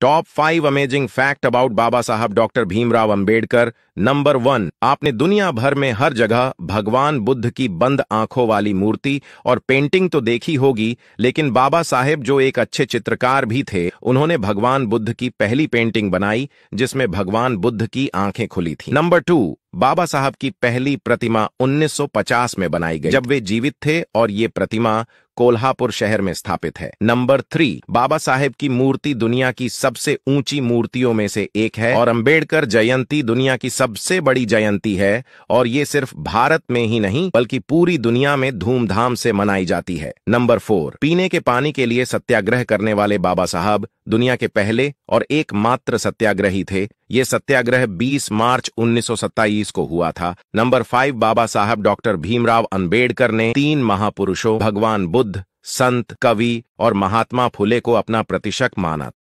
top five amazing fact about Baba Saheb doctor Bhimrao Ambedkar number one आपने दुनिया भर में हर जगह भगवान बुद्ध की बंद आंखों वाली मूर्ति और पेंटिंग तो देखी होगी लेकिन बाबा साहेब जो एक अच्छे चित्रकार भी थे उन्होंने भगवान बुद्ध की पहली पेंटिंग बनाई जिसमें भगवान बुद्ध की आंखें खुली थी नंबर टू बाबा साहब की पहली प्रतिमा 1950 में बनाई गई जब वे जीवित थे और ये प्रतिमा कोल्हापुर शहर में स्थापित है नंबर थ्री बाबा साहेब की मूर्ति दुनिया की सबसे ऊंची मूर्तियों में से एक है और अंबेडकर जयंती दुनिया की सबसे बड़ी जयंती है और ये सिर्फ भारत में ही नहीं बल्कि पूरी दुनिया में धूमधाम से मनाई जाती है नंबर फोर पीने के पानी के लिए सत्याग्रह करने वाले बाबा साहब दुनिया के पहले और एकमात्र सत्याग्रही थे ये सत्याग्रह 20 मार्च 1927 को हुआ था नंबर फाइव बाबा साहब डॉक्टर भीमराव अंबेडकर ने तीन महापुरुषों भगवान बुद्ध संत कवि और महात्मा फुले को अपना प्रतिशक माना